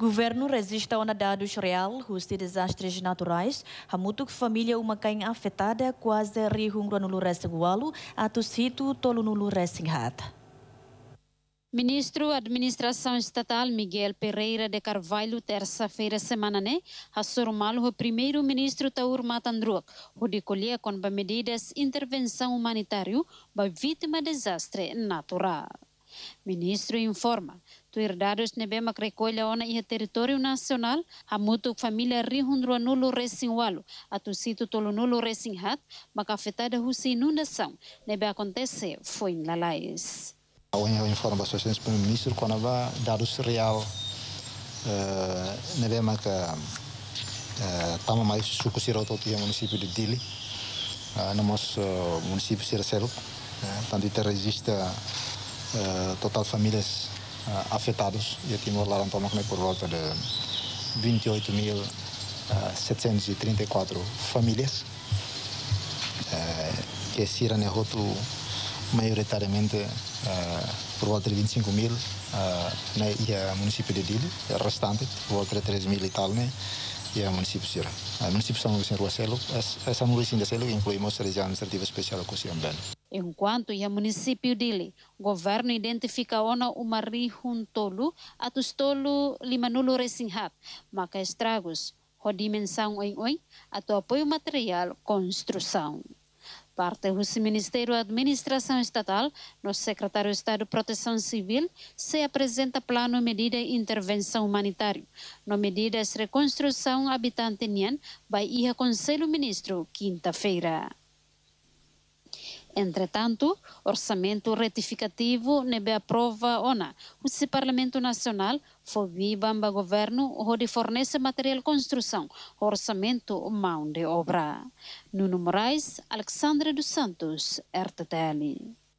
Governo resiste a onadados real, hoste desastres naturais. Hamutuk família uma cainha afetada, quase rihungro no luresengualo, atusitu tolo no luresenghata. Ministro Administração Estatal Miguel Pereira de Carvalho, terça-feira semana, né? Assurmal o primeiro-ministro Taur Matandruak, o de colher com medidas intervenção humanitária para vítima de desastre natural. Ministro informa, Tuirdados nebemak recolha ona ia território nacional, a mutu família rihundrua nulo walu, a tucito tolo nulo hat, maka afetada husi inundação, nebe acontece foi em Lalais. Eu informo a para o ministro quando há dados real, uh, eh, nebemak uh, eh, tamo mais suco siroto tia município de Dili, uh, eh, namos uh, município Siracelo, uh, tanto ter resiste. uh, eh, total famílias eh, afetadas e aqui no Orlando estamos é por volta de 28.734 eh, famílias que Sira é roto maioritariamente por volta de 25 mil na município de Dili, restante por volta de 3 mil e tal, né? e ao é município de Sira. Ah, o município de São Luís em Rua Celo, a São Luís de Celo incluímos a região administrativa especial Cociambano. Enquanto o município dele, o governo identifica ona uma a atustolo limanulo resinhap, maca estragos, rodimensão em oi, a apoio material construção. Parte-os Ministério da Administração Estatal, no secretário de Estado de Proteção Civil, se apresenta plano medida de intervenção humanitária. No medidas reconstrução habitante Nian, vai ir a Conselho Ministro quinta-feira. Entretanto, orçamento retificativo nebe aprova ona. O se Parlamento Nacional foi bamba governo onde fornece material construção, orçamento mão de obra. Nuno Moraes, Alexandre dos Santos, RTL.